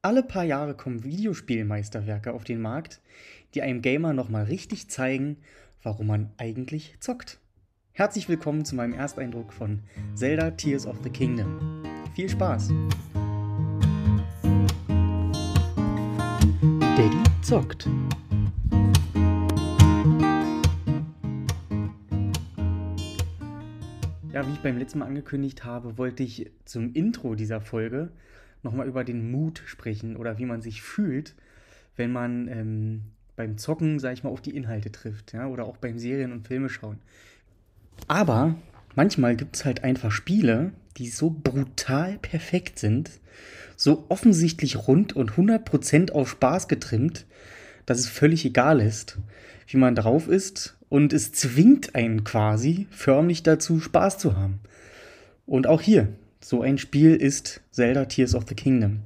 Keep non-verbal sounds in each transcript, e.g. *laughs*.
Alle paar Jahre kommen Videospielmeisterwerke auf den Markt, die einem Gamer nochmal richtig zeigen, warum man eigentlich zockt. Herzlich willkommen zu meinem Ersteindruck von Zelda Tears of the Kingdom. Viel Spaß! Daddy zockt. Ja, wie ich beim letzten Mal angekündigt habe, wollte ich zum Intro dieser Folge nochmal über den Mut sprechen oder wie man sich fühlt, wenn man ähm, beim Zocken, sag ich mal, auf die Inhalte trifft, ja, oder auch beim Serien und Filme schauen. Aber manchmal gibt es halt einfach Spiele, die so brutal perfekt sind, so offensichtlich rund und 100% auf Spaß getrimmt, dass es völlig egal ist, wie man drauf ist und es zwingt einen quasi förmlich dazu, Spaß zu haben. Und auch hier, so ein Spiel ist Zelda Tears of the Kingdom.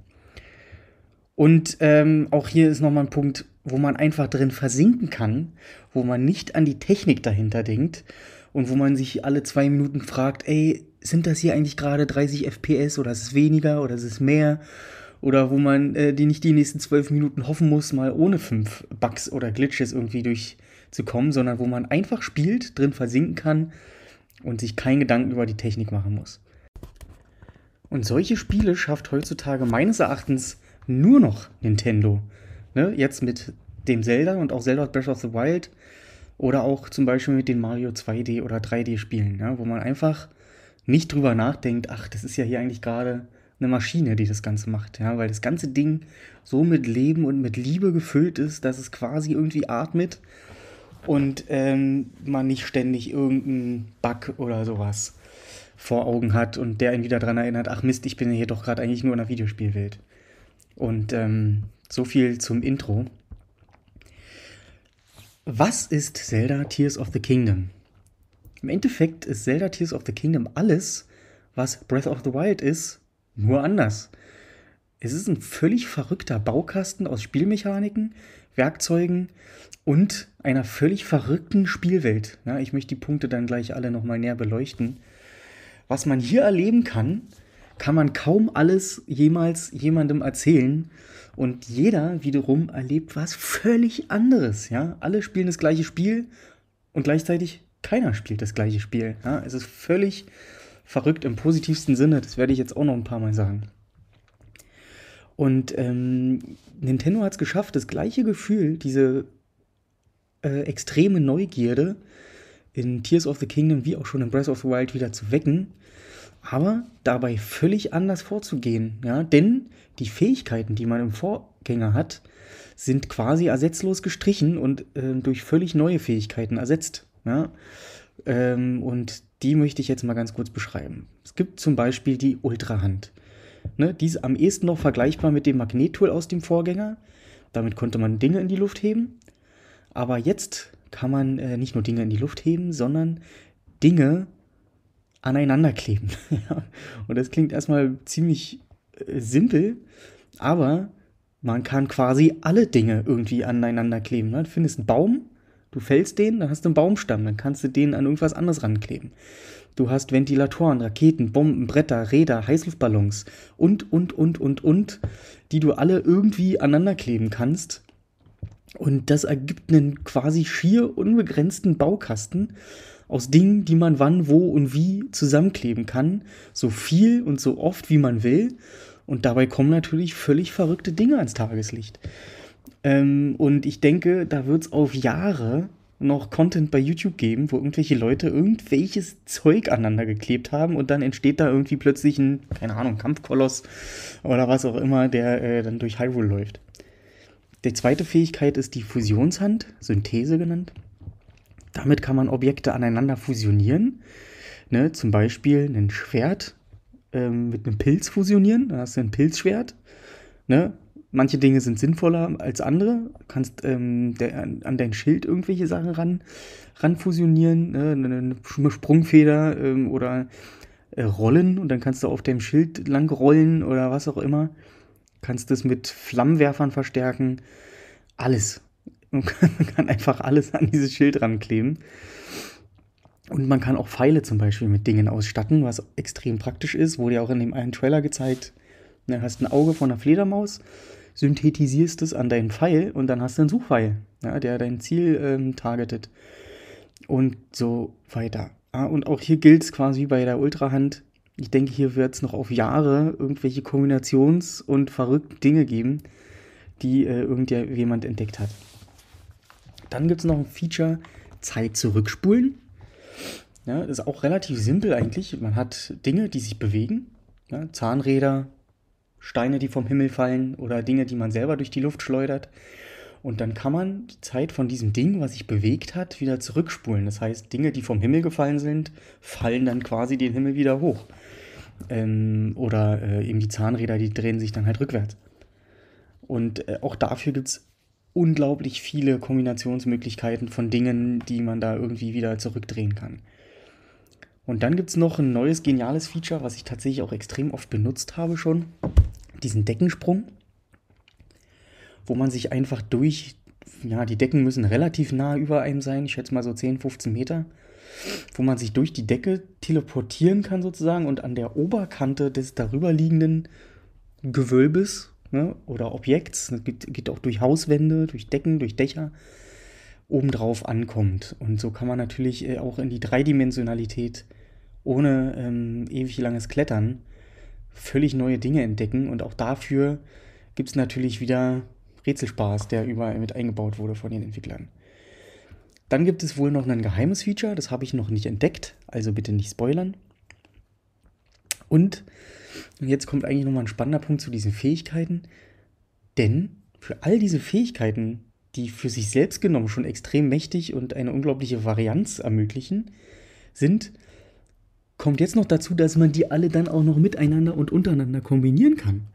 Und ähm, auch hier ist nochmal ein Punkt, wo man einfach drin versinken kann, wo man nicht an die Technik dahinter denkt und wo man sich alle zwei Minuten fragt, ey, sind das hier eigentlich gerade 30 FPS oder ist es weniger oder ist es mehr? Oder wo man äh, die nicht die nächsten zwölf Minuten hoffen muss, mal ohne fünf Bugs oder Glitches irgendwie durchzukommen, sondern wo man einfach spielt, drin versinken kann und sich keinen Gedanken über die Technik machen muss. Und solche Spiele schafft heutzutage meines Erachtens nur noch Nintendo. Ne? Jetzt mit dem Zelda und auch Zelda Breath of the Wild oder auch zum Beispiel mit den Mario 2D oder 3D-Spielen, ja? Ne, wo man einfach nicht drüber nachdenkt, ach, das ist ja hier eigentlich gerade eine Maschine, die das Ganze macht, ja, weil das ganze Ding so mit Leben und mit Liebe gefüllt ist, dass es quasi irgendwie atmet und ähm, man nicht ständig irgendeinen Bug oder sowas vor Augen hat und der ihn wieder daran erinnert, ach Mist, ich bin hier doch gerade eigentlich nur in der Videospielwelt. Und ähm, so viel zum Intro. Was ist Zelda Tears of the Kingdom? Im Endeffekt ist Zelda Tears of the Kingdom alles, was Breath of the Wild ist, nur anders. Es ist ein völlig verrückter Baukasten aus Spielmechaniken, Werkzeugen und einer völlig verrückten Spielwelt. Ja, ich möchte die Punkte dann gleich alle nochmal näher beleuchten was man hier erleben kann, kann man kaum alles jemals jemandem erzählen. Und jeder wiederum erlebt was völlig anderes. Ja? Alle spielen das gleiche Spiel und gleichzeitig keiner spielt das gleiche Spiel. Ja? Es ist völlig verrückt im positivsten Sinne. Das werde ich jetzt auch noch ein paar Mal sagen. Und ähm, Nintendo hat es geschafft, das gleiche Gefühl, diese äh, extreme Neugierde, äh, in Tears of the Kingdom wie auch schon in Breath of the Wild wieder zu wecken, aber dabei völlig anders vorzugehen. Ja? Denn die Fähigkeiten, die man im Vorgänger hat, sind quasi ersetzlos gestrichen und äh, durch völlig neue Fähigkeiten ersetzt. Ja? Ähm, und die möchte ich jetzt mal ganz kurz beschreiben. Es gibt zum Beispiel die Ultrahand. Ne? Die ist am ehesten noch vergleichbar mit dem Magnettool aus dem Vorgänger. Damit konnte man Dinge in die Luft heben. Aber jetzt kann man äh, nicht nur Dinge in die Luft heben, sondern Dinge aneinander kleben. *laughs* und das klingt erstmal ziemlich äh, simpel, aber man kann quasi alle Dinge irgendwie aneinander kleben. Ne? Du findest einen Baum, du fällst den, dann hast du einen Baumstamm, dann kannst du den an irgendwas anderes rankleben. Du hast Ventilatoren, Raketen, Bomben, Bretter, Räder, Heißluftballons und, und, und, und, und, die du alle irgendwie aneinander kleben kannst und das ergibt einen quasi schier unbegrenzten Baukasten aus Dingen, die man wann, wo und wie zusammenkleben kann, so viel und so oft, wie man will. Und dabei kommen natürlich völlig verrückte Dinge ans Tageslicht. Ähm, und ich denke, da wird es auf Jahre noch Content bei YouTube geben, wo irgendwelche Leute irgendwelches Zeug aneinander geklebt haben und dann entsteht da irgendwie plötzlich ein, keine Ahnung, Kampfkoloss oder was auch immer, der äh, dann durch Hyrule läuft. Die zweite Fähigkeit ist die Fusionshand, Synthese genannt. Damit kann man Objekte aneinander fusionieren. Ne, zum Beispiel ein Schwert ähm, mit einem Pilz fusionieren. Da hast du ein Pilzschwert. Ne? Manche Dinge sind sinnvoller als andere. Du kannst ähm, der, an dein Schild irgendwelche Sachen ran, ran fusionieren. Ne? Eine Sprungfeder ähm, oder äh, Rollen. Und dann kannst du auf deinem Schild lang rollen oder was auch immer kannst es mit Flammenwerfern verstärken. Alles. *laughs* Man kann einfach alles an dieses Schild rankleben. Und man kann auch Pfeile zum Beispiel mit Dingen ausstatten, was extrem praktisch ist. Wurde ja auch in dem einen Trailer gezeigt. Und dann hast ein Auge von einer Fledermaus, synthetisierst es an deinen Pfeil und dann hast du einen Suchpfeil, ja, der dein Ziel ähm, targetet. Und so weiter. Ja, und auch hier gilt es quasi bei der Ultrahand, ich denke, hier wird es noch auf Jahre irgendwelche Kombinations- und verrückten Dinge geben, die äh, irgendjemand entdeckt hat. Dann gibt es noch ein Feature Zeit zurückspulen. Ja, ist auch relativ simpel eigentlich. Man hat Dinge, die sich bewegen. Ja, Zahnräder, Steine, die vom Himmel fallen oder Dinge, die man selber durch die Luft schleudert. Und dann kann man die Zeit von diesem Ding, was sich bewegt hat, wieder zurückspulen. Das heißt, Dinge, die vom Himmel gefallen sind, fallen dann quasi den Himmel wieder hoch. Ähm, oder äh, eben die Zahnräder, die drehen sich dann halt rückwärts. Und äh, auch dafür gibt es unglaublich viele Kombinationsmöglichkeiten von Dingen, die man da irgendwie wieder zurückdrehen kann. Und dann gibt es noch ein neues geniales Feature, was ich tatsächlich auch extrem oft benutzt habe schon. Diesen Deckensprung wo man sich einfach durch, ja, die Decken müssen relativ nah über einem sein, ich schätze mal so 10, 15 Meter, wo man sich durch die Decke teleportieren kann sozusagen und an der Oberkante des darüberliegenden Gewölbes ne, oder Objekts, das geht, geht auch durch Hauswände, durch Decken, durch Dächer, obendrauf ankommt. Und so kann man natürlich äh, auch in die Dreidimensionalität ohne ähm, ewig langes Klettern völlig neue Dinge entdecken. Und auch dafür gibt es natürlich wieder Rätselspaß, der überall mit eingebaut wurde von den Entwicklern. Dann gibt es wohl noch ein geheimes Feature, das habe ich noch nicht entdeckt, also bitte nicht spoilern. Und, und jetzt kommt eigentlich nochmal ein spannender Punkt zu diesen Fähigkeiten, denn für all diese Fähigkeiten, die für sich selbst genommen schon extrem mächtig und eine unglaubliche Varianz ermöglichen, sind, kommt jetzt noch dazu, dass man die alle dann auch noch miteinander und untereinander kombinieren kann.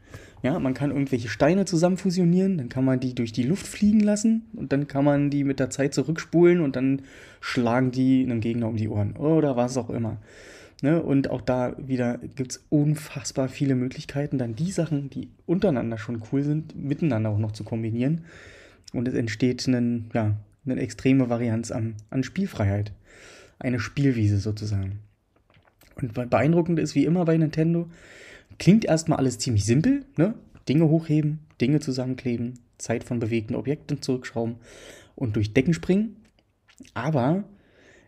Ja, man kann irgendwelche Steine zusammen fusionieren, dann kann man die durch die Luft fliegen lassen und dann kann man die mit der Zeit zurückspulen und dann schlagen die einem Gegner um die Ohren oder was auch immer. Ne? Und auch da wieder gibt es unfassbar viele Möglichkeiten, dann die Sachen, die untereinander schon cool sind, miteinander auch noch zu kombinieren. Und es entsteht einen, ja, eine extreme Varianz an, an Spielfreiheit. Eine Spielwiese sozusagen. Und beeindruckend ist wie immer bei Nintendo, Klingt erstmal alles ziemlich simpel, ne? Dinge hochheben, Dinge zusammenkleben, Zeit von bewegten Objekten zurückschrauben und durch Decken springen. Aber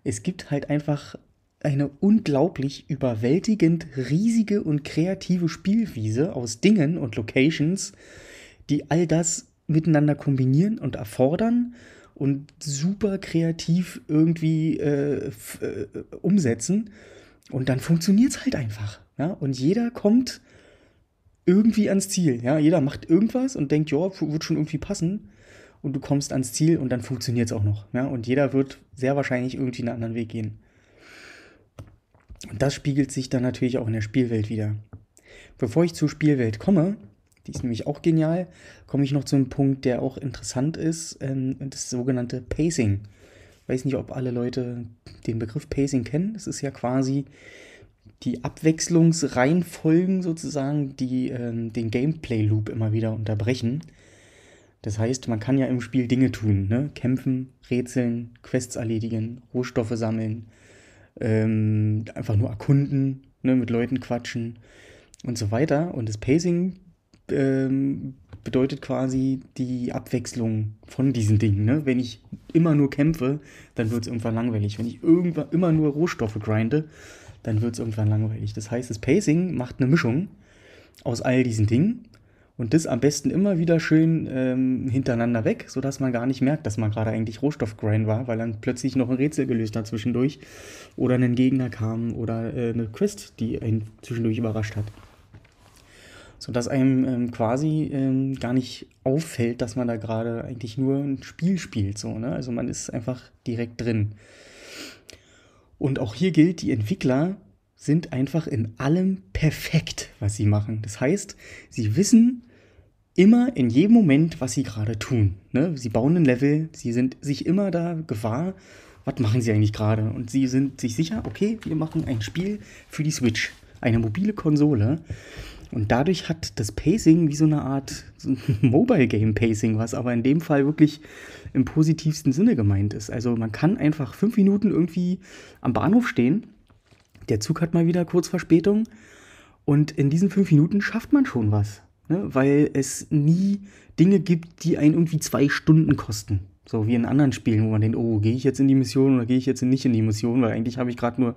es gibt halt einfach eine unglaublich überwältigend riesige und kreative Spielwiese aus Dingen und Locations, die all das miteinander kombinieren und erfordern und super kreativ irgendwie äh, äh, umsetzen. Und dann funktioniert es halt einfach. Ja, und jeder kommt irgendwie ans Ziel. Ja, jeder macht irgendwas und denkt, ja, wird schon irgendwie passen. Und du kommst ans Ziel und dann funktioniert es auch noch. Ja, und jeder wird sehr wahrscheinlich irgendwie einen anderen Weg gehen. Und das spiegelt sich dann natürlich auch in der Spielwelt wieder. Bevor ich zur Spielwelt komme, die ist nämlich auch genial, komme ich noch zu einem Punkt, der auch interessant ist, ähm, das sogenannte Pacing. Ich weiß nicht, ob alle Leute den Begriff Pacing kennen. Das ist ja quasi die Abwechslungsreihenfolgen sozusagen, die ähm, den Gameplay-Loop immer wieder unterbrechen. Das heißt, man kann ja im Spiel Dinge tun, ne? Kämpfen, rätseln, Quests erledigen, Rohstoffe sammeln, ähm, einfach nur erkunden, ne? mit Leuten quatschen und so weiter. Und das Pacing ähm, bedeutet quasi die Abwechslung von diesen Dingen. Ne? Wenn ich immer nur kämpfe, dann wird es irgendwann langweilig. Wenn ich irgendwann immer nur Rohstoffe grinde, dann wird es irgendwann langweilig. Das heißt, das Pacing macht eine Mischung aus all diesen Dingen und das am besten immer wieder schön ähm, hintereinander weg, sodass man gar nicht merkt, dass man gerade eigentlich Rohstoffgrind war, weil dann plötzlich noch ein Rätsel gelöst hat zwischendurch oder ein Gegner kam oder äh, eine Quest, die einen zwischendurch überrascht hat. Sodass einem ähm, quasi ähm, gar nicht auffällt, dass man da gerade eigentlich nur ein Spiel spielt. So, ne? Also man ist einfach direkt drin. Und auch hier gilt, die Entwickler sind einfach in allem perfekt, was sie machen. Das heißt, sie wissen immer in jedem Moment, was sie gerade tun. Ne? Sie bauen ein Level, sie sind sich immer da gewahr, was machen sie eigentlich gerade. Und sie sind sich sicher, okay, wir machen ein Spiel für die Switch, eine mobile Konsole. Und dadurch hat das Pacing wie so eine Art so ein *laughs* Mobile Game Pacing, was aber in dem Fall wirklich im positivsten Sinne gemeint ist. Also man kann einfach fünf Minuten irgendwie am Bahnhof stehen, der Zug hat mal wieder kurz Verspätung und in diesen fünf Minuten schafft man schon was, ne? weil es nie Dinge gibt, die einen irgendwie zwei Stunden kosten. So wie in anderen Spielen, wo man denkt, oh, gehe ich jetzt in die Mission oder gehe ich jetzt nicht in die Mission, weil eigentlich habe ich gerade nur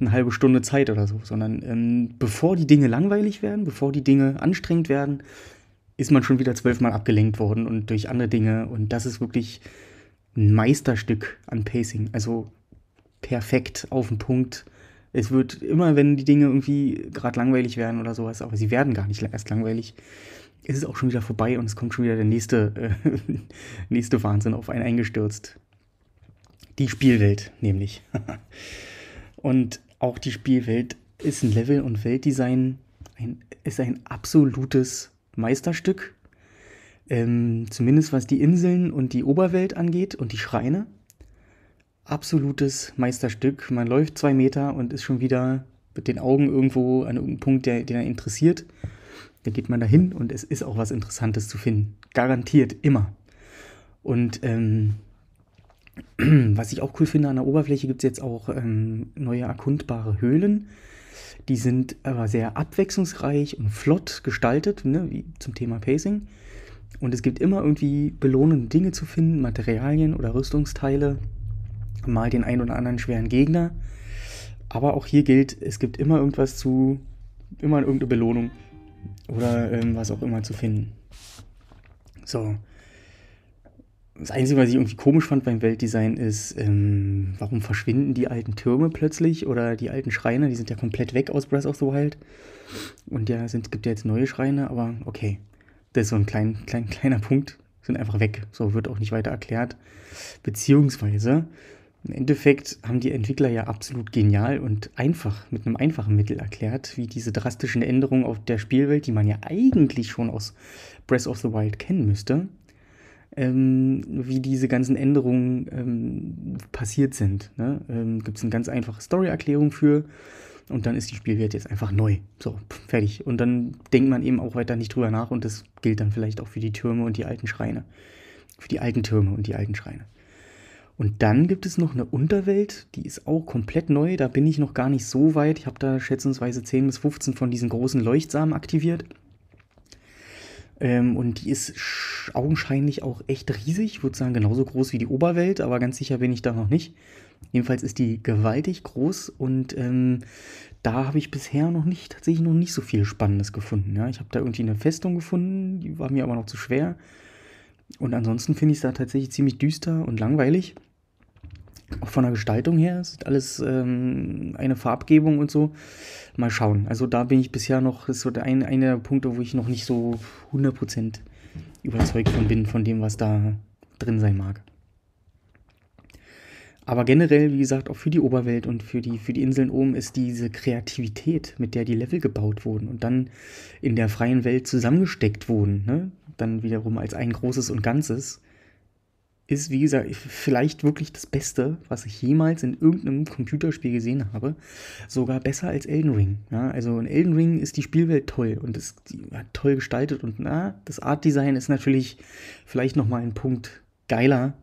eine halbe Stunde Zeit oder so. Sondern ähm, bevor die Dinge langweilig werden, bevor die Dinge anstrengend werden, ist man schon wieder zwölfmal abgelenkt worden und durch andere Dinge. Und das ist wirklich ein Meisterstück an Pacing. Also perfekt auf den Punkt. Es wird immer, wenn die Dinge irgendwie gerade langweilig werden oder sowas, aber sie werden gar nicht erst langweilig, ist es auch schon wieder vorbei und es kommt schon wieder der nächste, äh, *laughs* nächste Wahnsinn auf einen eingestürzt. Die Spielwelt nämlich. *laughs* und auch die Spielwelt ist ein Level- und Weltdesign, ein, ist ein absolutes Meisterstück. Ähm, zumindest was die Inseln und die Oberwelt angeht und die Schreine. Absolutes Meisterstück. Man läuft zwei Meter und ist schon wieder mit den Augen irgendwo an irgendeinem Punkt, der, den er interessiert. Dann geht man da hin und es ist auch was Interessantes zu finden. Garantiert, immer. Und ähm, *clears throat* was ich auch cool finde, an der Oberfläche gibt es jetzt auch ähm, neue erkundbare Höhlen. Die sind aber sehr abwechslungsreich und flott gestaltet, ne, wie zum Thema Pacing. Und es gibt immer irgendwie belohnende Dinge zu finden, Materialien oder Rüstungsteile, mal den einen oder anderen schweren Gegner. Aber auch hier gilt, es gibt immer irgendwas zu, immer irgendeine Belohnung oder ähm, was auch immer zu finden. So. Das Einzige, was ich irgendwie komisch fand beim Weltdesign, ist, ähm, warum verschwinden die alten Türme plötzlich oder die alten Schreine? Die sind ja komplett weg aus Breath of the halt. Wild. Und ja, es gibt ja jetzt neue Schreine, aber okay. Das ist so ein klein, klein, kleiner Punkt. Sind einfach weg. So wird auch nicht weiter erklärt. Beziehungsweise im Endeffekt haben die Entwickler ja absolut genial und einfach mit einem einfachen Mittel erklärt, wie diese drastischen Änderungen auf der Spielwelt, die man ja eigentlich schon aus Breath of the Wild kennen müsste, ähm, wie diese ganzen Änderungen ähm, passiert sind. Ne? Ähm, Gibt es eine ganz einfache Story-Erklärung für und dann ist die Spielwelt jetzt einfach neu. So, fertig. Und dann denkt man eben auch weiter nicht drüber nach und das gilt dann vielleicht auch für die Türme und die alten Schreine. Für die alten Türme und die alten Schreine. Und dann gibt es noch eine Unterwelt, die ist auch komplett neu. Da bin ich noch gar nicht so weit. Ich habe da schätzungsweise 10 bis 15 von diesen großen Leuchtsamen aktiviert. Ähm, und die ist augenscheinlich auch echt riesig. Ich würde sagen, genauso groß wie die Oberwelt, aber ganz sicher bin ich da noch nicht. Jedenfalls ist die gewaltig groß und ähm, da habe ich bisher noch nicht, tatsächlich noch nicht so viel Spannendes gefunden. Ja. Ich habe da irgendwie eine Festung gefunden, die war mir aber noch zu schwer. Und ansonsten finde ich es da tatsächlich ziemlich düster und langweilig. Auch von der Gestaltung her ist alles ähm, eine Farbgebung und so. Mal schauen. Also da bin ich bisher noch, das ist so ein, eine der Punkte, wo ich noch nicht so 100% überzeugt von bin, von dem, was da drin sein mag. Aber generell, wie gesagt, auch für die Oberwelt und für die, für die Inseln oben ist diese Kreativität, mit der die Level gebaut wurden und dann in der freien Welt zusammengesteckt wurden, ne? dann wiederum als ein großes und Ganzes, ist, wie gesagt, vielleicht wirklich das Beste, was ich jemals in irgendeinem Computerspiel gesehen habe. Sogar besser als Elden Ring. Ja, also in Elden Ring ist die Spielwelt toll und ist toll gestaltet und na, das Art Design ist natürlich vielleicht nochmal ein Punkt geiler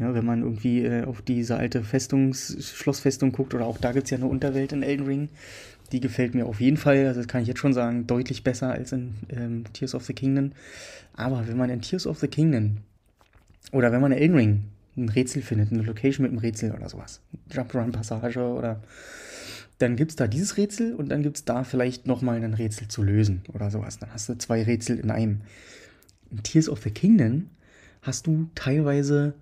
ja, wenn man irgendwie äh, auf diese alte Festungs Schlossfestung guckt, oder auch da gibt es ja eine Unterwelt in Elden Ring, die gefällt mir auf jeden Fall, also das kann ich jetzt schon sagen, deutlich besser als in ähm, Tears of the Kingdom. Aber wenn man in Tears of the Kingdom oder wenn man in Elden Ring ein Rätsel findet, eine Location mit einem Rätsel oder sowas, Jump-Run-Passage oder dann gibt es da dieses Rätsel und dann gibt es da vielleicht nochmal ein Rätsel zu lösen oder sowas. Dann hast du zwei Rätsel in einem. In Tears of the Kingdom hast du teilweise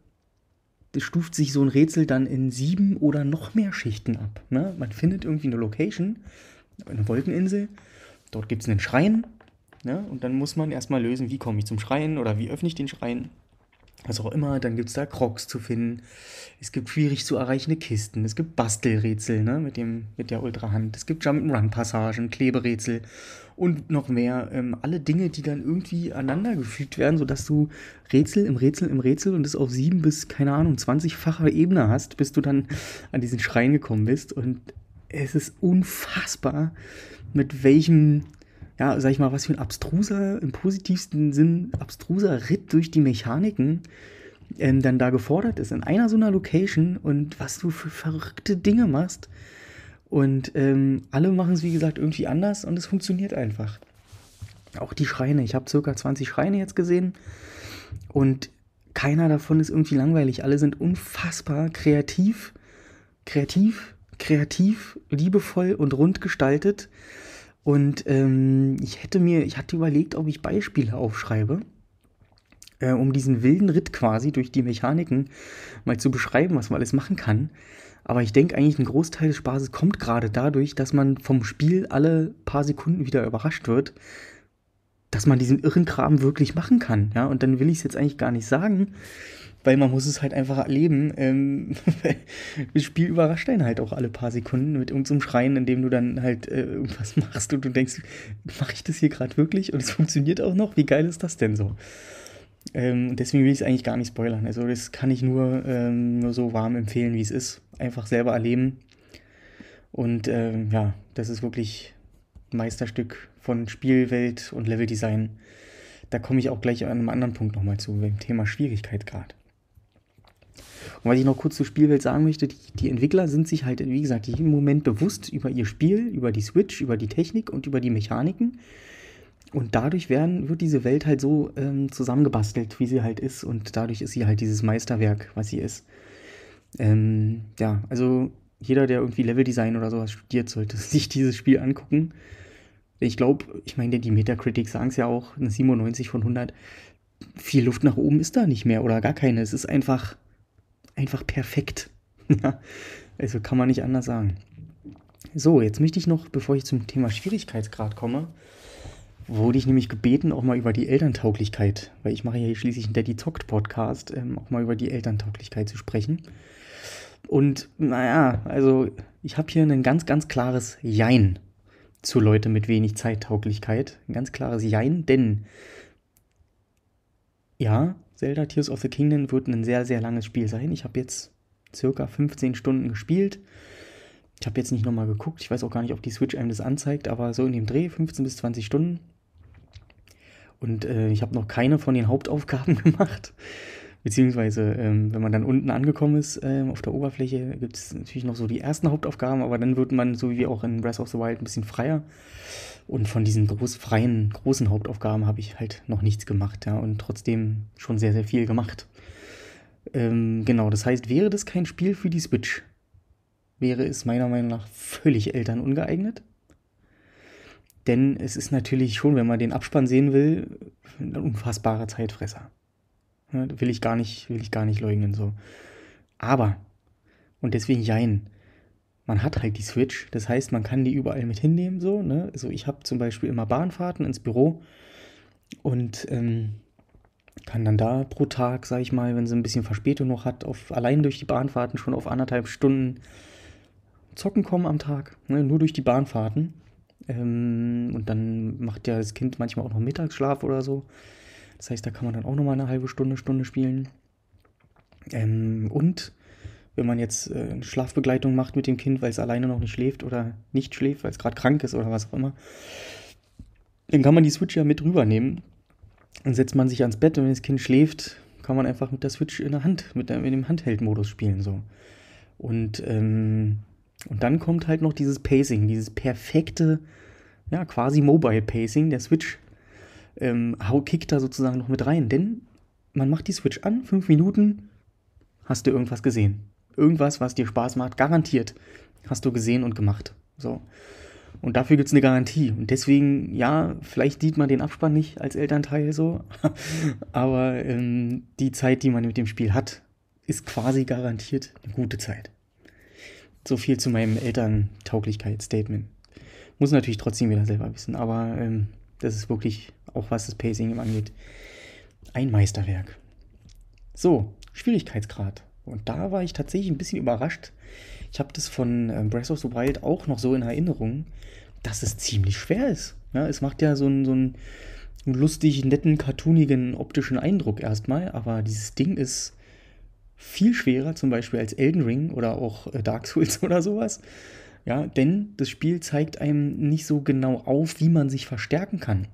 stuft sich so ein Rätsel dann in sieben oder noch mehr Schichten ab. Ne? Man findet irgendwie eine Location, eine Wolkeninsel, dort gibt es einen Schrein. Ne? Und dann muss man erstmal lösen, wie komme ich zum Schrein oder wie öffne ich den Schrein was auch immer. Dann gibt es da Crocs zu finden. Es gibt schwierig zu erreichende Kisten. Es gibt Bastelrätsel ne, mit, dem, mit der Ultrahand. Es gibt Jump'n'Run-Passagen, Kleberätsel und noch mehr. Ähm, alle Dinge, die dann irgendwie aneinander gefügt werden, sodass du Rätsel im Rätsel im Rätsel und es auf sieben bis, keine Ahnung, 20-fache Ebene hast, bis du dann an diesen Schrein gekommen bist. Und es ist unfassbar, mit welchem ja, sag ich mal, was für ein abstruser, im positivsten Sinn abstruser Ritt durch die Mechaniken ähm, dann da gefordert ist in einer so einer Location und was du für verrückte Dinge machst. Und ähm, alle machen es, wie gesagt, irgendwie anders und es funktioniert einfach. Auch die Schreine. Ich habe circa 20 Schreine jetzt gesehen und keiner davon ist irgendwie langweilig. Alle sind unfassbar kreativ, kreativ, kreativ, liebevoll und rund gestaltet. Und ähm, ich hätte mir, ich hatte überlegt, ob ich Beispiele aufschreibe, äh, um diesen wilden Ritt quasi durch die Mechaniken mal zu beschreiben, was man alles machen kann. Aber ich denke eigentlich, ein Großteil des Spaßes kommt gerade dadurch, dass man vom Spiel alle paar Sekunden wieder überrascht wird, dass man diesen irren Kram wirklich machen kann. Ja? Und dann will ich es jetzt eigentlich gar nicht sagen, weil man muss es halt einfach erleben. Ähm, *laughs* das Spiel überrascht einen halt auch alle paar Sekunden mit irgendeinem Schreien, indem du dann halt äh, irgendwas *laughs* machst und du denkst, mache ich das hier gerade wirklich? Und es funktioniert auch noch? Wie geil ist das denn so? Ähm, deswegen will ich es eigentlich gar nicht spoilern. Also das kann ich nur, ähm, nur so warm empfehlen, wie es ist. Einfach selber erleben. Und ähm, ja, das ist wirklich Meisterstück von Spielwelt und Leveldesign. Da komme ich auch gleich an einem anderen Punkt nochmal zu, beim Thema Schwierigkeit gerade. Und was ich noch kurz zu Spielwelt sagen möchte, die, die, Entwickler sind sich halt, wie gesagt, jeden Moment bewusst über ihr Spiel, über die Switch, über die Technik und über die Mechaniken. Und dadurch werden, wird diese Welt halt so ähm, zusammengebastelt, wie sie halt ist. Und dadurch ist sie halt dieses Meisterwerk, was sie ist. Ähm, ja, also jeder, der irgendwie Leveldesign oder sowas studiert, sollte *laughs* sich dieses Spiel angucken. Ich glaube, ich meine, die Metacritic sagen es ja auch, eine 97 von 100. Viel Luft nach oben ist da nicht mehr oder gar keine. Es ist einfach einfach perfekt. *laughs* also kann man nicht anders sagen. So, jetzt möchte ich noch, bevor ich zum Thema Schwierigkeitsgrad komme, wurde ich nämlich gebeten, auch mal über die Elterntauglichkeit, weil ich mache ja hier schließlich einen Daddy Talked Podcast, ähm, auch mal über die Elterntauglichkeit zu sprechen. Und naja, also ich habe hier ein ganz, ganz klares Jein zu Leute mit wenig Zeittauglichkeit. Ein ganz klares Jein, denn ja, Zelda Tears of the Kingdom wird ein sehr, sehr langes Spiel sein. Ich habe jetzt circa 15 Stunden gespielt. Ich habe jetzt nicht nochmal geguckt. Ich weiß auch gar nicht, ob die Switch einem das anzeigt, aber so in dem Dreh 15 bis 20 Stunden. Und äh, ich habe noch keine von den Hauptaufgaben *laughs* gemacht. Beziehungsweise, ähm, wenn man dann unten angekommen ist ähm, auf der Oberfläche, gibt es natürlich noch so die ersten Hauptaufgaben, aber dann wird man, so wie auch in Breath of the Wild, ein bisschen freier. Und von diesen groß, freien, großen Hauptaufgaben habe ich halt noch nichts gemacht, ja, und trotzdem schon sehr, sehr viel gemacht. Ähm, genau, das heißt, wäre das kein Spiel für die Switch, wäre es meiner Meinung nach völlig elternungeeignet. Denn es ist natürlich schon, wenn man den Abspann sehen will, ein unfassbarer Zeitfresser. Ja, will ich gar nicht, will ich gar nicht leugnen, so. Aber, und deswegen jein, man hat halt die Switch, das heißt, man kann die überall mit hinnehmen, so, ne? Also ich habe zum Beispiel immer Bahnfahrten ins Büro und ähm, kann dann da pro Tag, sag ich mal, wenn sie ein bisschen Verspätung noch hat, auf, allein durch die Bahnfahrten schon auf anderthalb Stunden zocken kommen am Tag, ne? nur durch die Bahnfahrten. Ähm, und dann macht ja das Kind manchmal auch noch Mittagsschlaf oder so. Das heißt, da kann man dann auch nochmal eine halbe Stunde, Stunde spielen. Ähm, und wenn man jetzt äh, Schlafbegleitung macht mit dem Kind, weil es alleine noch nicht schläft oder nicht schläft, weil es gerade krank ist oder was auch immer, dann kann man die Switch ja mit rübernehmen. Dann setzt man sich ans Bett und wenn das Kind schläft, kann man einfach mit der Switch in der Hand, mit, der, mit dem Handheld-Modus spielen. So. Und, ähm, und dann kommt halt noch dieses Pacing, dieses perfekte, ja, quasi Mobile-Pacing. Der Switch ähm, kickt da sozusagen noch mit rein, denn man macht die Switch an, fünf Minuten, hast du irgendwas gesehen irgendwas, was dir Spaß macht, garantiert hast du gesehen und gemacht. So. Und dafür gibt es eine Garantie. Und deswegen, ja, vielleicht sieht man den Abspann nicht als Elternteil so, *laughs* aber ähm, die Zeit, die man mit dem Spiel hat, ist quasi garantiert eine gute Zeit. So viel zu meinem Elterntauglichkeitsstatement. Muss natürlich trotzdem wieder selber wissen, aber ähm, das ist wirklich, auch was das Pacing angeht, ein Meisterwerk. So, Schwierigkeitsgrad. Und da war ich tatsächlich ein bisschen überrascht. Ich habe das von ähm, Breath of the Wild auch noch so in Erinnerung, dass es ziemlich schwer ist. Ja, es macht ja so einen, so einen lustig netten, cartoonigen optischen Eindruck erstmal, aber dieses Ding ist viel schwerer zum Beispiel als Elden Ring oder auch äh, Dark Souls *laughs* oder sowas. Ja, denn das Spiel zeigt einem nicht so genau auf, wie man sich verstärken kann.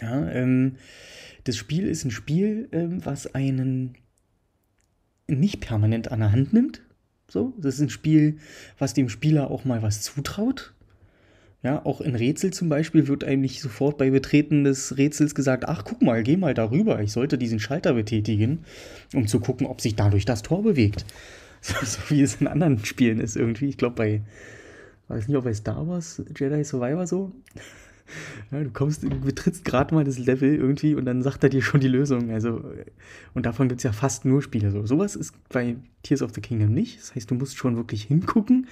Ja, ähm, das Spiel ist ein Spiel, ähm, was einen nicht permanent an der Hand nimmt. So, das ist ein Spiel, was dem Spieler auch mal was zutraut. Ja, auch in Rätsel zum Beispiel wird einem nicht sofort bei Betreten des Rätsels gesagt, ach guck mal, geh mal darüber, ich sollte diesen Schalter betätigen, um zu gucken, ob sich dadurch das Tor bewegt. *laughs* So, so wie es in anderen Spielen ist irgendwie. Ich glaube bei, weiß nicht, ob bei Star Wars Jedi Survivor so, ja, du kommst, betrittst gerade mal das Level irgendwie und dann sagt er dir schon die Lösung. Also, und davon gibt es ja fast nur Spiele. So, sowas ist bei Tears of the Kingdom nicht. Das heißt, du musst schon wirklich hingucken.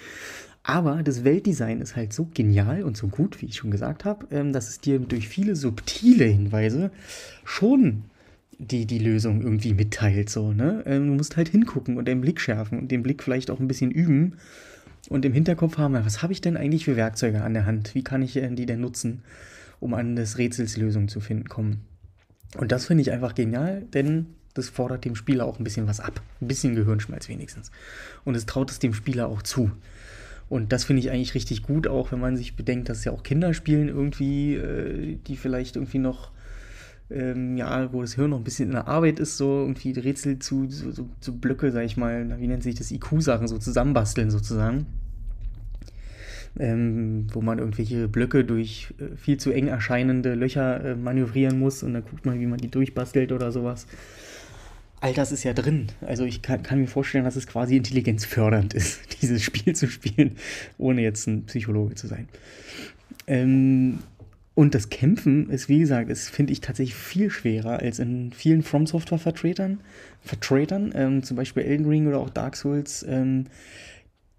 Aber das Weltdesign ist halt so genial und so gut, wie ich schon gesagt habe, ähm, dass es dir durch viele subtile Hinweise schon die, die Lösung irgendwie mitteilt. So, ne? Ähm, du musst halt hingucken und deinen Blick schärfen und den Blick vielleicht auch ein bisschen üben und im Hinterkopf haben, was habe ich denn eigentlich für Werkzeuge an der Hand? Wie kann ich äh, die denn nutzen, um an das Rätsels Lösung zu finden kommen? Und das finde ich einfach genial, denn das fordert dem Spieler auch ein bisschen was ab. Ein bisschen Gehirnschmalz wenigstens. Und es traut es dem Spieler auch zu. Und das finde ich eigentlich richtig gut, auch wenn man sich bedenkt, dass ja auch Kinder spielen irgendwie, äh, die vielleicht irgendwie noch ähm, ja, wo das Hirn noch ein bisschen in der Arbeit ist, so irgendwie Rätsel zu, zu, so, so Blöcke, sag ich mal, wie nennt sich das, IQ-Sachen so zusammenbasteln sozusagen. Ähm, wo man irgendwelche Blöcke durch äh, viel zu eng erscheinende Löcher äh, manövrieren muss und dann guckt man, wie man die durchbastelt oder sowas. All das ist ja drin. Also ich kann, kann mir vorstellen, dass es quasi intelligenzfördernd ist, *laughs* dieses Spiel zu spielen, ohne jetzt ein Psychologe zu sein. Ähm, und das Kämpfen ist, wie gesagt, ist, finde ich tatsächlich viel schwerer als in vielen From Software Vertretern, Vertretern, ähm, zum Beispiel Elden Ring oder auch Dark Souls, ähm,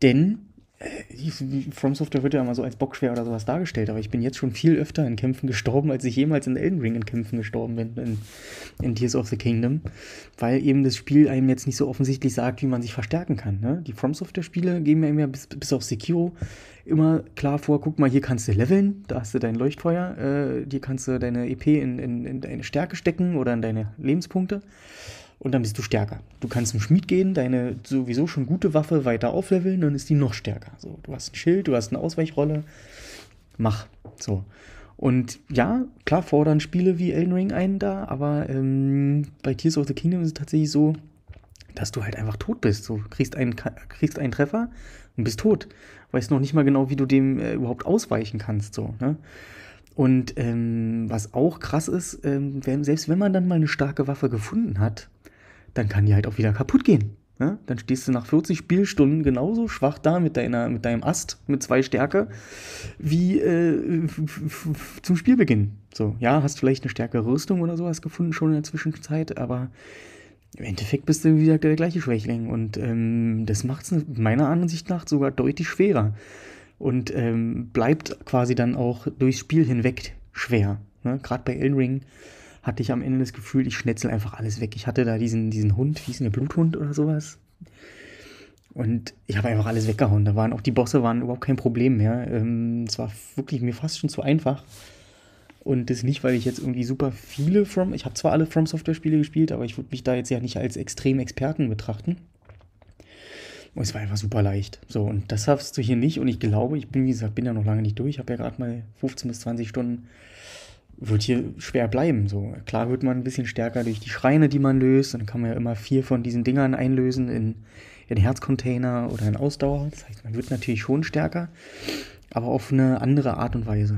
denn äh, From Software wird ja immer so als bockschwer oder sowas dargestellt, aber ich bin jetzt schon viel öfter in Kämpfen gestorben, als ich jemals in Elden Ring in Kämpfen gestorben bin, in, in Tears of the Kingdom, weil eben das Spiel einem jetzt nicht so offensichtlich sagt, wie man sich verstärken kann. Ne? Die From Software-Spiele geben einem ja bis, bis auf Sekiro immer klar vor, guck mal, hier kannst du leveln, da hast du dein Leuchtfeuer, äh, hier kannst du deine EP in, in, in deine Stärke stecken oder in deine Lebenspunkte und dann bist du stärker. Du kannst zum Schmied gehen, deine sowieso schon gute Waffe weiter aufleveln, dann ist die noch stärker. So, du hast ein Schild, du hast eine Ausweichrolle. Mach. So. Und ja, klar fordern Spiele wie Elden Ring einen da, aber ähm, bei Tears of the Kingdom ist es tatsächlich so, dass du halt einfach tot bist. So, kriegst einen, kriegst einen Treffer und bist tot. Weißt noch nicht mal genau, wie du dem äh, überhaupt ausweichen kannst. So, ne? Und ähm, was auch krass ist, ähm, selbst wenn man dann mal eine starke Waffe gefunden hat, dann kann die halt auch wieder kaputt gehen. Ne? Dann stehst du nach 40 Spielstunden genauso schwach da mit, deiner, mit deinem Ast, mit zwei Stärke, wie äh, zum Spielbeginn. So, ja, hast vielleicht eine stärkere Rüstung oder sowas gefunden schon in der Zwischenzeit, aber im Endeffekt bist du wieder der gleiche Schwächling. Und ähm, das macht es meiner Ansicht nach sogar deutlich schwerer. Und ähm, bleibt quasi dann auch durchs Spiel hinweg schwer. Ne? Gerade bei Elden Ring hatte ich am Ende das Gefühl, ich schnetzel einfach alles weg. Ich hatte da diesen, diesen Hund, wie hieß denn der Bluthund oder sowas? Und ich habe einfach alles weggehauen. Da waren auch die Bosse waren überhaupt kein Problem mehr. Ähm, es war wirklich mir fast schon zu einfach. Und das nicht, weil ich jetzt irgendwie super viele From. Ich habe zwar alle From Software-Spiele gespielt, aber ich würde mich da jetzt ja nicht als extrem Experten betrachten. Und es war einfach super leicht. So, und das schaffst du hier nicht. Und ich glaube, ich bin, wie gesagt, bin ja noch lange nicht durch. Ich habe ja gerade mal 15 bis 20 Stunden wird hier schwer bleiben. So klar wird man ein bisschen stärker durch die Schreine, die man löst. Dann kann man ja immer vier von diesen Dingern einlösen in in Herzcontainer oder in Ausdauer. Das heißt, man wird natürlich schon stärker, aber auf eine andere Art und Weise.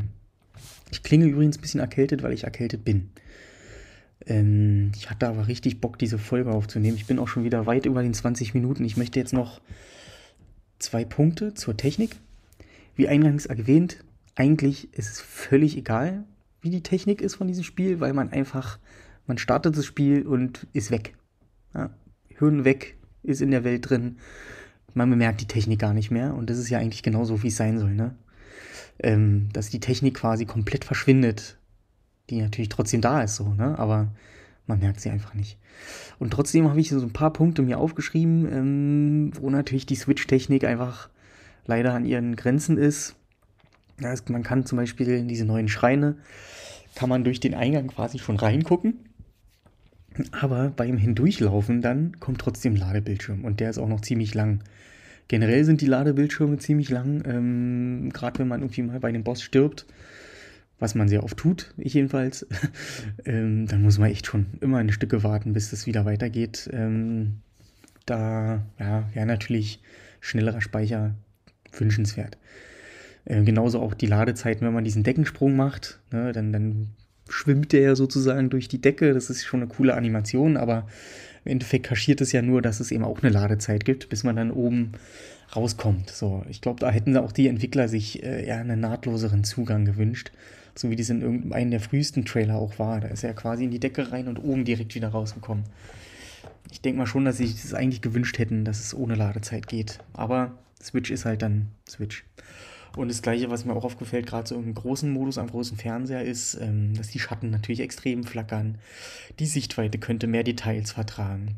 Ich klinge übrigens ein bisschen erkältet, weil ich erkältet bin. Ähm, ich hatte aber richtig Bock, diese Folge aufzunehmen. Ich bin auch schon wieder weit über den 20 Minuten. Ich möchte jetzt noch zwei Punkte zur Technik. Wie eingangs erwähnt, eigentlich ist es völlig egal, wie die Technik ist von diesem Spiel, weil man einfach, man startet das Spiel und ist weg. Ja, Hirn weg, ist in der Welt drin. Man bemerkt die Technik gar nicht mehr und das ist ja eigentlich genauso, wie es sein soll, ne? Ähm, dass die Technik quasi komplett verschwindet, die natürlich trotzdem da ist, so, ne? Aber man merkt sie einfach nicht. Und trotzdem habe ich so ein paar Punkte mir aufgeschrieben, ähm, wo natürlich die Switch-Technik einfach leider an ihren Grenzen ist. Ja, man kann zum Beispiel in diese neuen Schreine, kann man durch den Eingang quasi schon reingucken. Aber beim Hindurchlaufen dann kommt trotzdem Ladebildschirm und der ist auch noch ziemlich lang. Generell sind die Ladebildschirme ziemlich lang, ähm, gerade wenn man irgendwie mal bei einem Boss stirbt, was man sehr oft tut, ich jedenfalls, *laughs* ähm, dann muss man echt schon immer ein Stücke warten, bis das wieder weitergeht. Ähm, da, ja, ja, natürlich schnellerer Speicher wünschenswert. Äh, genauso auch die Ladezeiten, wenn man diesen Deckensprung macht, ne, dann, dann schwimmt der ja sozusagen durch die Decke. Das ist schon eine coole Animation, aber im Endeffekt kaschiert es ja nur, dass es eben auch eine Ladezeit gibt, bis man dann oben rauskommt. So, ich glaube, da hätten auch die Entwickler sich äh, eher einen nahtloseren Zugang gewünscht, so wie das in irgendeinem der frühesten Trailer auch war. Da ist er quasi in die Decke rein und oben direkt wieder rausgekommen. Ich denke mal schon, dass sie sich das eigentlich gewünscht hätten, dass es ohne Ladezeit geht. Aber Switch ist halt dann Switch. Und das Gleiche, was mir auch aufgefällt, gerade so im großen Modus am großen Fernseher, ist, ähm, dass die Schatten natürlich extrem flackern. Die Sichtweite könnte mehr Details vertragen.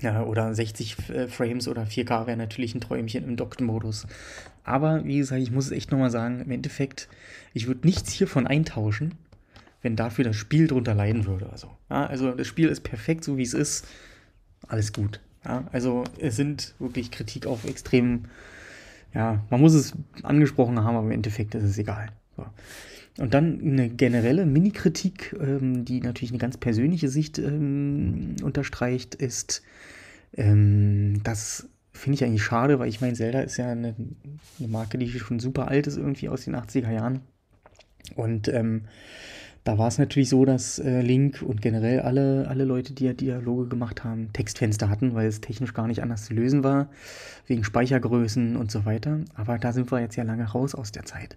Ja, oder 60 äh, Frames oder 4K wäre natürlich ein Träumchen im Docked-Modus. Aber wie gesagt, ich muss es echt nochmal sagen, im Endeffekt, ich würde nichts hiervon eintauschen, wenn dafür das Spiel drunter leiden würde. Also, ja, also das Spiel ist perfekt, so wie es ist. Alles gut. Ja, also es sind wirklich Kritik auf extremen ja, man muss es angesprochen haben, aber im Endeffekt ist es egal. So. Und dann eine generelle Mini-Kritik, ähm, die natürlich eine ganz persönliche Sicht ähm, unterstreicht, ist, ähm, das finde ich eigentlich schade, weil ich meine, Zelda ist ja eine, eine, Marke, die schon super alt ist, irgendwie aus den 80er Jahren. Und ähm, da war es natürlich so, dass äh, Link und generell alle, alle Leute, die ja Dialoge gemacht haben, Textfenster hatten, weil es technisch gar nicht anders zu lösen war, wegen Speichergrößen und so weiter. Aber da sind wir jetzt ja lange raus aus der Zeit.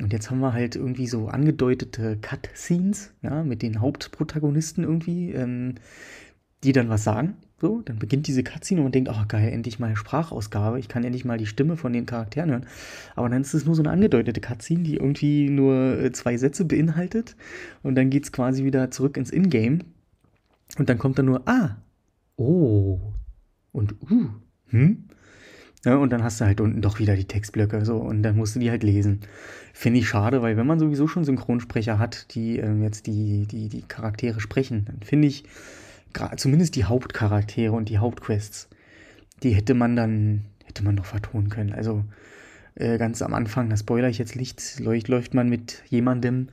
Und jetzt haben wir halt irgendwie so angedeutete Cutscenes, ja, mit den Hauptprotagonisten irgendwie, ähm, die dann was sagen. So, dann beginnt diese Cutscene und man denkt, oh geil, endlich mal Sprachausgabe, ich kann endlich mal die Stimme von den Charakteren hören. Aber dann ist es nur so eine angedeutete Cutscene, die irgendwie nur äh, zwei Sätze beinhaltet und dann geht es quasi wieder zurück ins Ingame und dann kommt dann nur, ah, oh und uh, hm? Ja, und dann hast du halt unten doch wieder die Textblöcke so und dann musst du die halt lesen. Finde ich schade, weil wenn man sowieso schon Synchronsprecher hat, die ähm, jetzt die, die, die Charaktere sprechen, dann finde ich, zumindest die Hauptcharaktere und die Hauptquests, die hätte man dann, hätte man noch vertonen können. Also äh, ganz am Anfang, das spoiler ich jetzt nicht, läuft, läuft man mit jemandem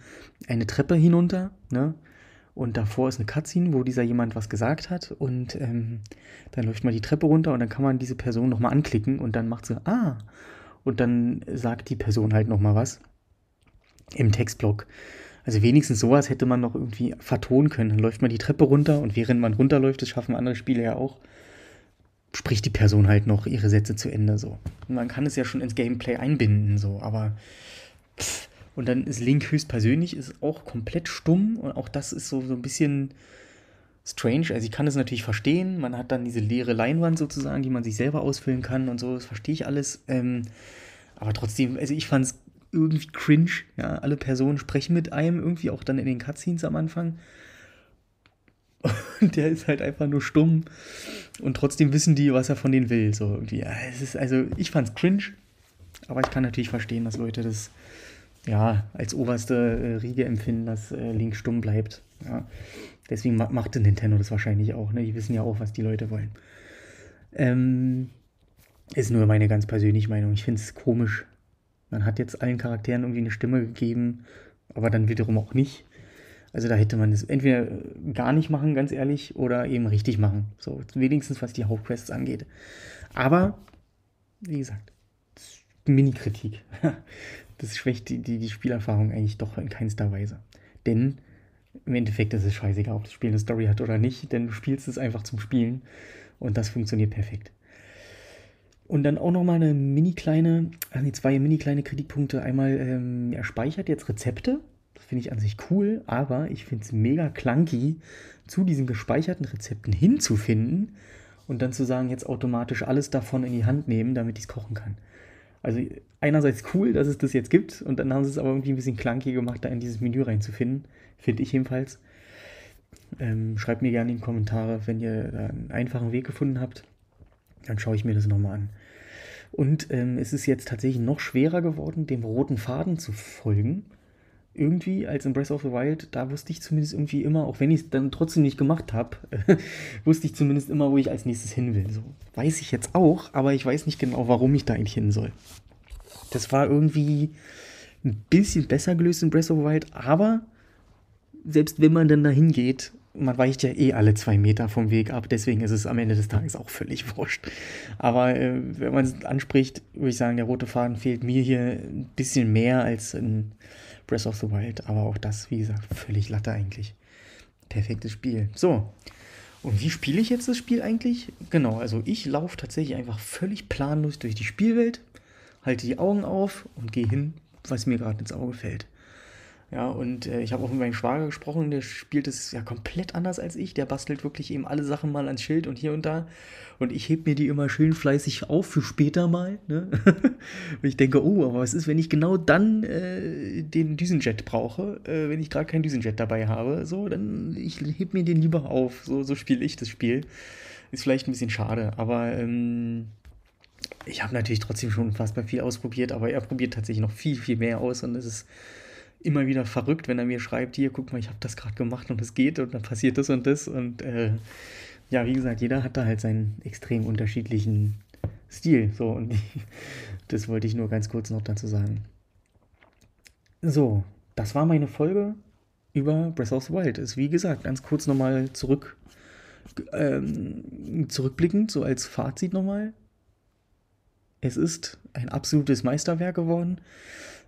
eine Treppe hinunter, ne? Und davor ist eine Cutscene, wo dieser jemand was gesagt hat. Und ähm, dann läuft man die Treppe runter und dann kann man diese Person nochmal anklicken und dann macht sie, ah. Und dann sagt die Person halt nochmal was im Textblock. Also wenigstens sowas hätte man noch irgendwie vertonen können. Dann läuft man die Treppe runter und während man runterläuft, das schaffen andere Spiele ja auch, spricht die Person halt noch ihre Sätze zu Ende so. Und man kann es ja schon ins Gameplay einbinden so, aber pff. und dann ist Link höchstpersönlich ist auch komplett stumm und auch das ist so so ein bisschen strange. Also ich kann es natürlich verstehen. Man hat dann diese leere Leinwand sozusagen, die man sich selber ausfüllen kann und so. Das verstehe ich alles. Ähm, aber trotzdem, also ich fand es irgendwie cringe. Ja, alle Personen sprechen mit einem irgendwie, auch dann in den Cutscenes am Anfang. Und der ist halt einfach nur stumm. Und trotzdem wissen die, was er von denen will. So irgendwie. Ja, es ist, also, ich fand's cringe. Aber ich kann natürlich verstehen, dass Leute das ja als oberste äh, Riege empfinden, dass äh, Link stumm bleibt. Ja. Deswegen ma macht Nintendo das wahrscheinlich auch. Ne? Die wissen ja auch, was die Leute wollen. Ähm, ist nur meine ganz persönliche Meinung. Ich finde es komisch, man hat jetzt allen Charakteren irgendwie eine Stimme gegeben, aber dann wiederum auch nicht. Also da hätte man es entweder äh, gar nicht machen, ganz ehrlich, oder eben richtig machen. So, wenigstens was die Hauptquests angeht. Aber, wie gesagt, Mini-Kritik. *laughs* Das schwächt die, die, die Spielerfahrung eigentlich doch in keinster Weise. Denn im Endeffekt ist es scheißegal, ob das Spiel eine Story hat oder nicht, denn du spielst es einfach zum Spielen und das funktioniert perfekt. Und dann auch nochmal eine mini kleine, also die zwei mini kleine Kritikpunkte. Einmal, ähm, er speichert jetzt Rezepte. Das finde ich an sich cool, aber ich finde es mega clunky, zu diesen gespeicherten Rezepten hinzufinden und dann zu sagen, jetzt automatisch alles davon in die Hand nehmen, damit ich es kochen kann. Also einerseits cool, dass es das jetzt gibt und dann haben sie es aber irgendwie ein bisschen clunky gemacht, da in dieses Menü reinzufinden. Finde ich jedenfalls. Ähm, schreibt mir gerne in die Kommentare, wenn ihr da äh, einen einfachen Weg gefunden habt. Dann schaue ich mir das nochmal an. Und ähm, es ist jetzt tatsächlich noch schwerer geworden, dem roten Faden zu folgen. Irgendwie als in Breath of the Wild, da wusste ich zumindest irgendwie immer, auch wenn ich es dann trotzdem nicht gemacht habe, *laughs* wusste ich zumindest immer, wo ich als nächstes hin will. So weiß ich jetzt auch, aber ich weiß nicht genau, warum ich da eigentlich hin soll. Das war irgendwie ein bisschen besser gelöst in Breath of the Wild, aber selbst wenn man dann da hingeht, man weicht ja eh alle zwei Meter vom Weg ab, deswegen ist es am Ende des Tages auch völlig *laughs* wurscht. Aber äh, wenn man es anspricht, würde ich sagen, der rote Faden fehlt mir hier ein bisschen mehr als in Breath of the Wild. Aber auch das, wie gesagt, völlig Latte eigentlich. Perfektes Spiel. So. Und wie spiele ich jetzt das Spiel eigentlich? Genau, also ich laufe tatsächlich einfach völlig planlos durch die Spielwelt, halte die Augen auf und gehe hin, was mir gerade ins Auge fällt. Ja, und äh, ich habe auch mit meinem Schwager gesprochen, der spielt es ja komplett anders als ich. Der bastelt wirklich eben alle Sachen mal ans Schild und hier und da. Und ich heb mir die immer schön fleißig auf für später mal. Ne? *laughs* und ich denke, oh, aber was ist, wenn ich genau dann äh, den Düsenjet brauche, äh, wenn ich gerade keinen Düsenjet dabei habe? So, dann ich heb mir den lieber auf. So, so spiele ich das Spiel. Ist vielleicht ein bisschen schade, aber ähm, ich habe natürlich trotzdem schon unfassbar viel ausprobiert, aber er probiert tatsächlich noch viel, viel mehr aus und es ist immer wieder verrückt, wenn er mir schreibt, hier, guck mal, ich habe das gerade gemacht und es geht und dann passiert das und das. Und äh, ja, wie gesagt, jeder hat da halt seinen extrem unterschiedlichen Stil. So, und *laughs* das wollte ich nur ganz kurz noch dazu sagen. So, das war meine Folge über Breath of the Wild. Ist wie gesagt ganz kurz nochmal zurück, ähm, zurückblickend, so als Fazit nochmal. Es ist ein absolutes Meisterwerk geworden.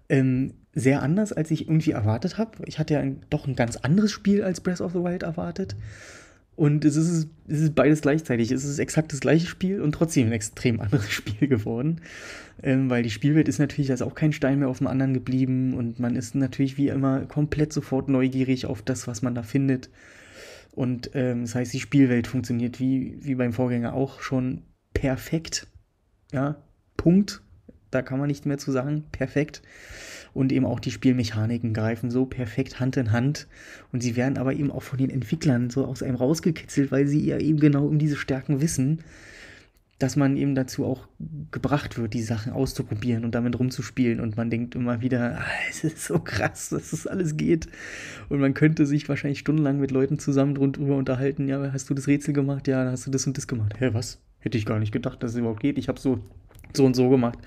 Ähm, sehr anders, als ich irgendwie erwartet habe. Ich hatte ja ein, doch ein ganz anderes Spiel als Breath of the Wild erwartet. Und es ist, es ist beides gleichzeitig. Es ist exakt das gleiche Spiel und trotzdem ein extrem *laughs* anderes Spiel geworden. Ähm, weil die Spielwelt ist natürlich, da ist auch kein Stein mehr auf dem anderen geblieben. Und man ist natürlich wie immer komplett sofort neugierig auf das, was man da findet. Und ähm, das heißt, die Spielwelt funktioniert wie, wie beim Vorgänger auch schon perfekt. Ja, Punkt da kann man nicht mehr zu sagen, perfekt. Und eben auch die Spielmechaniken greifen so perfekt Hand in Hand. Und sie werden aber eben auch von den Entwicklern so aus einem rausgekitzelt, weil sie ja eben genau um diese Stärken wissen, dass man eben dazu auch gebracht wird, die Sachen auszuprobieren und damit rumzuspielen. Und man denkt immer wieder, *laughs* ah, es ist so krass, dass das alles geht. Und man könnte sich wahrscheinlich stundenlang mit Leuten zusammen drüber unterhalten. Ja, hast du das Rätsel gemacht? Ja, hast du das und das gemacht. Hä, was? Hätte ich gar nicht gedacht, dass es überhaupt geht. Ich habe so so und so gemacht.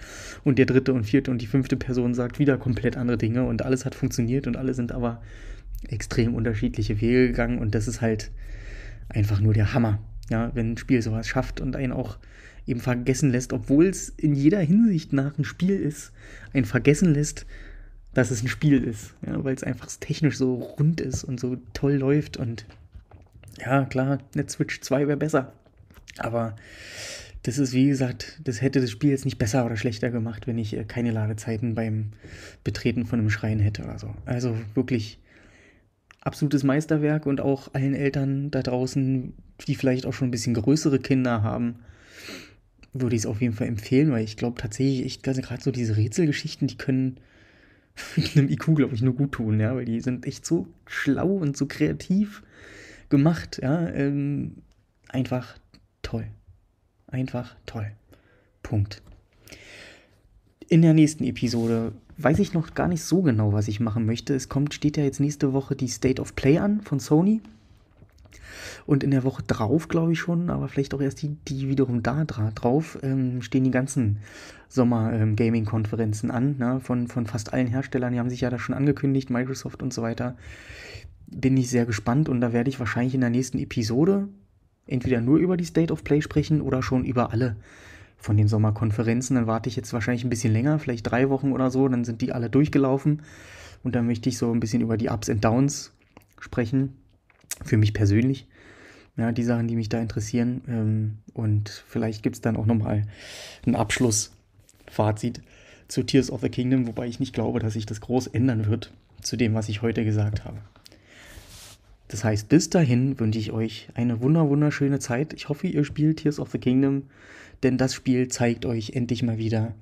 Und der dritte und vierte und die fünfte Person sagt wieder komplett andere Dinge und alles hat funktioniert und alle sind aber extrem unterschiedliche Wege gegangen und das ist halt einfach nur der Hammer. Ja, wenn ein Spiel sowas schafft und einen auch eben vergessen lässt, obwohl es in jeder Hinsicht nach ein Spiel ist, einen vergessen lässt, dass es ein Spiel ist, ja, weil es einfach technisch so rund ist und so toll läuft und ja, klar, eine Switch 2 wäre besser, aber das ist, wie gesagt, das hätte das Spiel jetzt nicht besser oder schlechter gemacht, wenn ich äh, keine Ladezeiten beim Betreten von einem Schrein hätte oder so. Also wirklich absolutes Meisterwerk und auch allen Eltern da draußen, die vielleicht auch schon ein bisschen größere Kinder haben, würde ich es auf jeden Fall empfehlen, weil ich glaube tatsächlich also gerade so diese Rätselgeschichten, die können *laughs* einem IQ, glaube ich, nur gut tun, ja, weil die sind echt so schlau und so kreativ gemacht, ja, ähm, einfach toll einfach toll. Punkt. In der nächsten Episode weiß ich noch gar nicht so genau, was ich machen möchte. Es kommt, steht ja jetzt nächste Woche die State of Play an von Sony. Und in der Woche drauf, glaube ich schon, aber vielleicht auch erst die, die wiederum da drauf, ähm, stehen die ganzen Sommer-Gaming-Konferenzen ähm, an, ne? von, von fast allen Herstellern. Die haben sich ja da schon angekündigt, Microsoft und so weiter. Bin ich sehr gespannt und da werde ich wahrscheinlich in der nächsten Episode entweder nur über die State of Play sprechen oder schon über alle von den Sommerkonferenzen. Dann warte ich jetzt wahrscheinlich ein bisschen länger, vielleicht drei Wochen oder so, dann sind die alle durchgelaufen. Und dann möchte ich so ein bisschen über die Ups and Downs sprechen, für mich persönlich. Ja, die Sachen, die mich da interessieren. Ähm, und vielleicht gibt es dann auch nochmal ein Abschlussfazit zu Tears of the Kingdom, wobei ich nicht glaube, dass sich das groß ändern wird zu dem, was ich heute gesagt habe. Das heißt, bis dahin wünsche ich euch eine wunder wunderschöne Zeit. Ich hoffe, ihr spielt Tears of the Kingdom, denn das Spiel zeigt euch endlich mal wieder,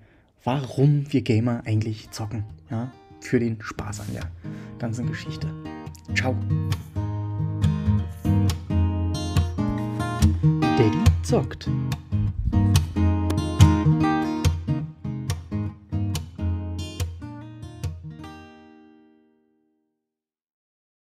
warum wir Gamer eigentlich zocken. Ja? Für den Spaß an der ganzen Geschichte. Ciao. Daddy zockt.